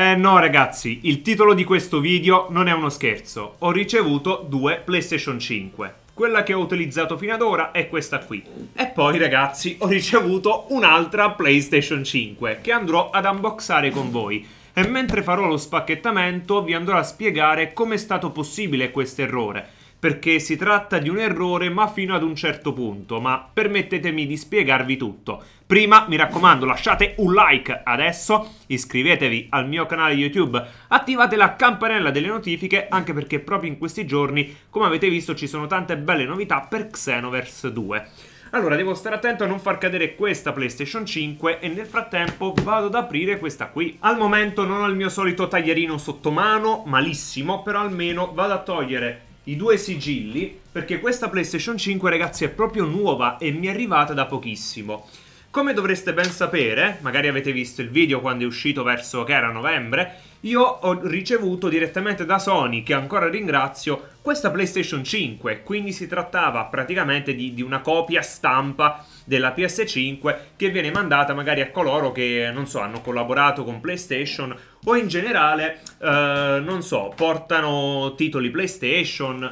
Eh no ragazzi, il titolo di questo video non è uno scherzo, ho ricevuto due PlayStation 5. Quella che ho utilizzato fino ad ora è questa qui. E poi ragazzi ho ricevuto un'altra PlayStation 5 che andrò ad unboxare con voi e mentre farò lo spacchettamento vi andrò a spiegare come è stato possibile questo errore perché si tratta di un errore ma fino ad un certo punto, ma permettetemi di spiegarvi tutto. Prima, mi raccomando, lasciate un like adesso, iscrivetevi al mio canale YouTube, attivate la campanella delle notifiche anche perché proprio in questi giorni, come avete visto, ci sono tante belle novità per Xenoverse 2. Allora, devo stare attento a non far cadere questa PlayStation 5 e nel frattempo vado ad aprire questa qui. Al momento non ho il mio solito taglierino sotto mano, malissimo, però almeno vado a togliere i due sigilli perché questa PlayStation 5 ragazzi è proprio nuova e mi è arrivata da pochissimo. Come dovreste ben sapere, magari avete visto il video quando è uscito verso che era novembre, io ho ricevuto direttamente da Sony, che ancora ringrazio, questa PlayStation 5, quindi si trattava praticamente di, di una copia stampa della PS5 che viene mandata magari a coloro che, non so, hanno collaborato con PlayStation o in generale, eh, non so, portano titoli PlayStation.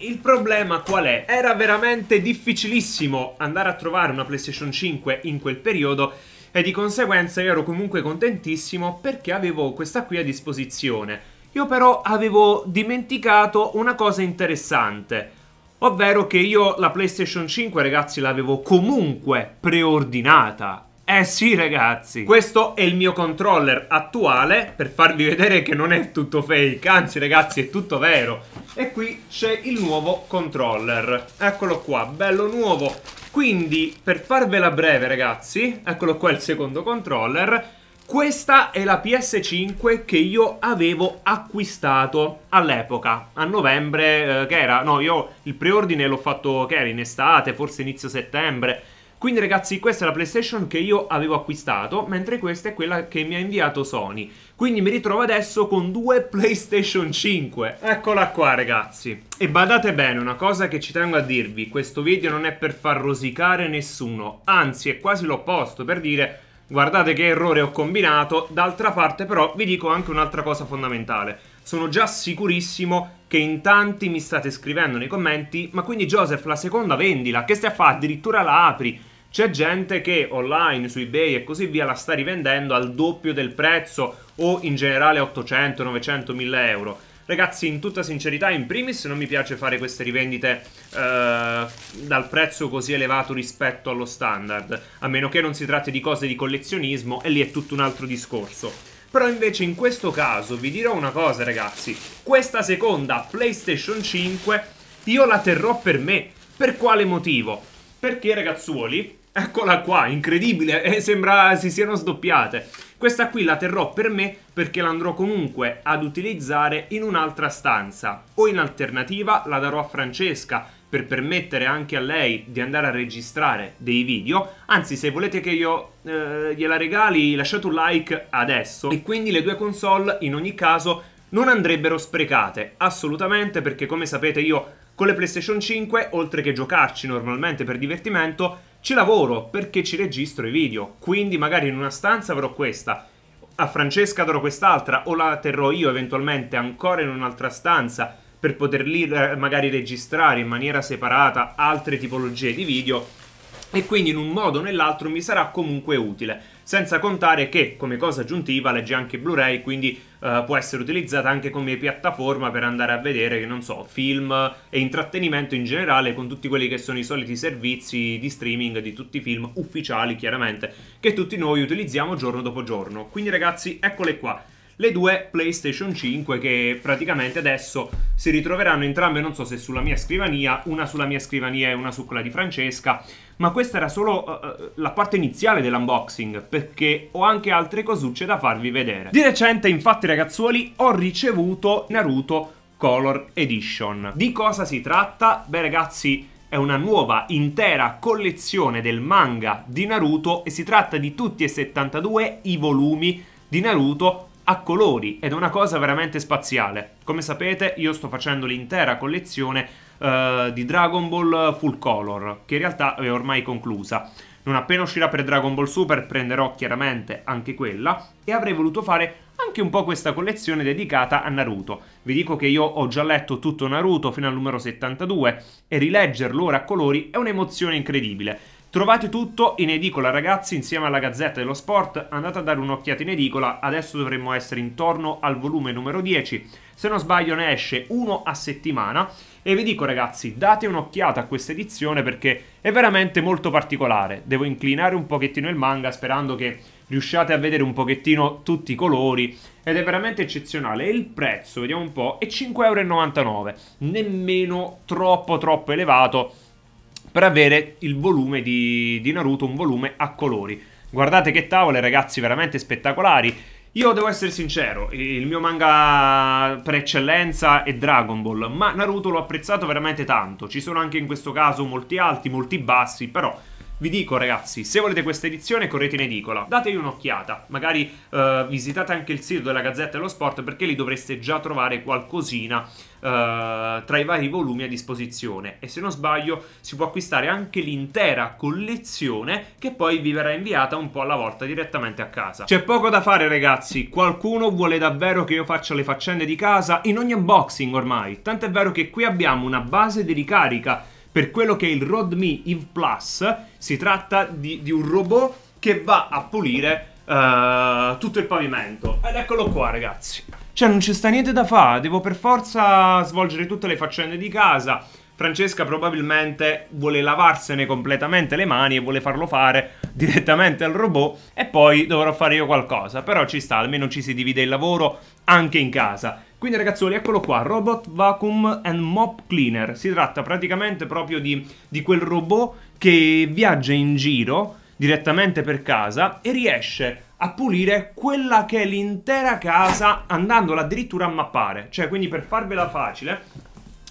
Il problema qual è? Era veramente difficilissimo andare a trovare una PlayStation 5 in quel periodo e di conseguenza io ero comunque contentissimo perché avevo questa qui a disposizione. Io però avevo dimenticato una cosa interessante, ovvero che io la PlayStation 5 ragazzi l'avevo comunque preordinata eh sì ragazzi Questo è il mio controller attuale Per farvi vedere che non è tutto fake Anzi ragazzi è tutto vero E qui c'è il nuovo controller Eccolo qua, bello nuovo Quindi per farvela breve ragazzi Eccolo qua il secondo controller questa è la PS5 che io avevo acquistato all'epoca, a novembre, eh, che era, no, io il preordine l'ho fatto, che era in estate, forse inizio settembre, quindi ragazzi questa è la PlayStation che io avevo acquistato, mentre questa è quella che mi ha inviato Sony. Quindi mi ritrovo adesso con due PlayStation 5. Eccola qua ragazzi. E badate bene, una cosa che ci tengo a dirvi, questo video non è per far rosicare nessuno, anzi è quasi l'opposto per dire Guardate che errore ho combinato, d'altra parte però vi dico anche un'altra cosa fondamentale. Sono già sicurissimo che in tanti mi state scrivendo nei commenti, ma quindi Joseph la seconda vendila, che stai a fare? Addirittura la apri. C'è gente che online su eBay e così via la sta rivendendo al doppio del prezzo o in generale 800, 900, 1000 euro. Ragazzi, in tutta sincerità, in primis non mi piace fare queste rivendite eh, dal prezzo così elevato rispetto allo standard, a meno che non si tratti di cose di collezionismo e lì è tutto un altro discorso. Però invece in questo caso vi dirò una cosa ragazzi, questa seconda PlayStation 5 io la terrò per me. Per quale motivo? Perché ragazzuoli, Eccola qua, incredibile, eh, sembra si siano sdoppiate. Questa qui la terrò per me perché l'andrò comunque ad utilizzare in un'altra stanza. O in alternativa la darò a Francesca per permettere anche a lei di andare a registrare dei video. Anzi, se volete che io eh, gliela regali, lasciate un like adesso. E quindi le due console in ogni caso non andrebbero sprecate, assolutamente, perché come sapete io con le PlayStation 5, oltre che giocarci normalmente per divertimento, ci lavoro perché ci registro i video, quindi magari in una stanza avrò questa, a Francesca darò quest'altra o la terrò io eventualmente ancora in un'altra stanza per poter lì eh, magari registrare in maniera separata altre tipologie di video e quindi in un modo o nell'altro mi sarà comunque utile. Senza contare che come cosa aggiuntiva legge anche Blu-ray, quindi uh, può essere utilizzata anche come piattaforma per andare a vedere, non so, film e intrattenimento in generale con tutti quelli che sono i soliti servizi di streaming di tutti i film ufficiali, chiaramente, che tutti noi utilizziamo giorno dopo giorno. Quindi ragazzi, eccole qua le due PlayStation 5 che praticamente adesso si ritroveranno entrambe, non so se sulla mia scrivania, una sulla mia scrivania e una su quella di Francesca, ma questa era solo uh, la parte iniziale dell'unboxing, perché ho anche altre cosucce da farvi vedere. Di recente, infatti ragazzuoli, ho ricevuto Naruto Color Edition. Di cosa si tratta? Beh ragazzi, è una nuova intera collezione del manga di Naruto e si tratta di tutti e 72 i volumi di Naruto a colori ed è una cosa veramente spaziale. Come sapete io sto facendo l'intera collezione eh, di Dragon Ball Full Color, che in realtà è ormai conclusa. Non appena uscirà per Dragon Ball Super prenderò chiaramente anche quella e avrei voluto fare anche un po' questa collezione dedicata a Naruto. Vi dico che io ho già letto tutto Naruto fino al numero 72 e rileggerlo ora a colori è un'emozione incredibile. Trovate tutto in edicola ragazzi insieme alla Gazzetta dello Sport, andate a dare un'occhiata in edicola, adesso dovremmo essere intorno al volume numero 10, se non sbaglio ne esce uno a settimana e vi dico ragazzi date un'occhiata a questa edizione perché è veramente molto particolare, devo inclinare un pochettino il manga sperando che riusciate a vedere un pochettino tutti i colori ed è veramente eccezionale. E Il prezzo, vediamo un po', è 5,99€, nemmeno troppo troppo elevato per avere il volume di, di Naruto, un volume a colori. Guardate che tavole ragazzi, veramente spettacolari. Io devo essere sincero, il mio manga per eccellenza è Dragon Ball, ma Naruto l'ho apprezzato veramente tanto. Ci sono anche in questo caso molti alti, molti bassi, però vi dico ragazzi, se volete questa edizione correte in edicola, datevi un'occhiata, magari eh, visitate anche il sito della Gazzetta dello Sport perché lì dovreste già trovare qualcosina eh, tra i vari volumi a disposizione e se non sbaglio si può acquistare anche l'intera collezione che poi vi verrà inviata un po' alla volta direttamente a casa. C'è poco da fare ragazzi, qualcuno vuole davvero che io faccia le faccende di casa in ogni unboxing ormai, tant'è vero che qui abbiamo una base di ricarica per quello che è il Rodme Eve Plus, si tratta di, di, un robot che va a pulire uh, tutto il pavimento. Ed eccolo qua, ragazzi. Cioè, non ci sta niente da fare, devo per forza svolgere tutte le faccende di casa. Francesca probabilmente vuole lavarsene completamente le mani e vuole farlo fare direttamente al robot e poi dovrò fare io qualcosa, però ci sta, almeno ci si divide il lavoro anche in casa. Quindi ragazzoli, eccolo qua, Robot Vacuum and Mop Cleaner. Si tratta praticamente proprio di, di quel robot che viaggia in giro direttamente per casa e riesce a pulire quella che è l'intera casa andandola addirittura a mappare. Cioè, quindi per farvela facile,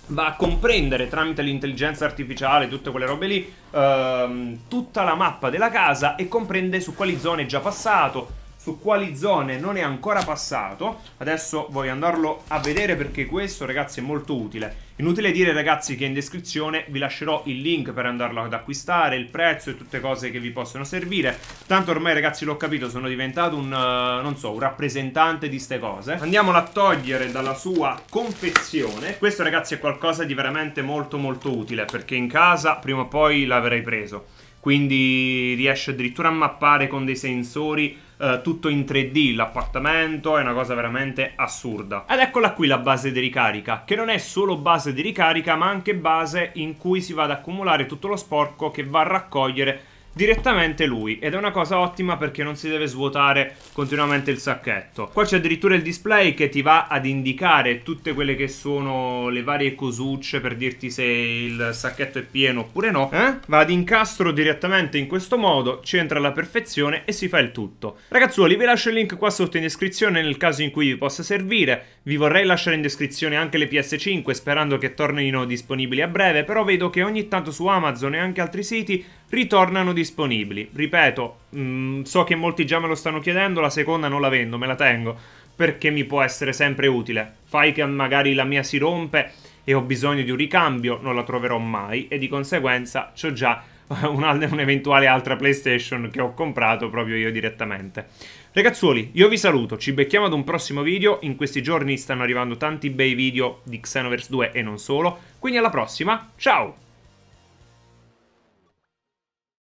va a comprendere tramite l'intelligenza artificiale, tutte quelle robe lì, ehm, tutta la mappa della casa e comprende su quali zone è già passato, su quali zone non è ancora passato. Adesso voglio andarlo a vedere perché questo, ragazzi, è molto utile. Inutile dire, ragazzi, che in descrizione vi lascerò il link per andarlo ad acquistare, il prezzo e tutte cose che vi possono servire. Tanto ormai, ragazzi, l'ho capito, sono diventato un, eh, non so, un rappresentante di ste cose. Andiamolo a togliere dalla sua confezione. Questo, ragazzi, è qualcosa di veramente molto molto utile, perché in casa prima o poi l'avrei preso quindi riesce addirittura a mappare con dei sensori eh, tutto in 3D l'appartamento, è una cosa veramente assurda. Ed eccola qui la base di ricarica, che non è solo base di ricarica ma anche base in cui si va ad accumulare tutto lo sporco che va a raccogliere direttamente lui ed è una cosa ottima perché non si deve svuotare continuamente il sacchetto. Qua c'è addirittura il display che ti va ad indicare tutte quelle che sono le varie cosucce per dirti se il sacchetto è pieno oppure no. Eh? Va ad incastro direttamente in questo modo, ci entra alla perfezione e si fa il tutto. Ragazzuoli vi lascio il link qua sotto in descrizione nel caso in cui vi possa servire. Vi vorrei lasciare in descrizione anche le PS5 sperando che tornino disponibili a breve però vedo che ogni tanto su Amazon e anche altri siti ritornano disponibili disponibili. Ripeto, mh, mm, so che molti già me lo stanno chiedendo, la seconda non la vendo, me la tengo, perché mi può essere sempre utile. Fai che magari la mia si rompe e ho bisogno di un ricambio, non la troverò mai e di conseguenza ho già un'eventuale un altra PlayStation che ho comprato proprio io direttamente. Ragazzuoli, io vi saluto, ci becchiamo ad un prossimo video, in questi giorni stanno arrivando tanti bei video di Xenoverse 2 e non solo, quindi alla prossima, ciao!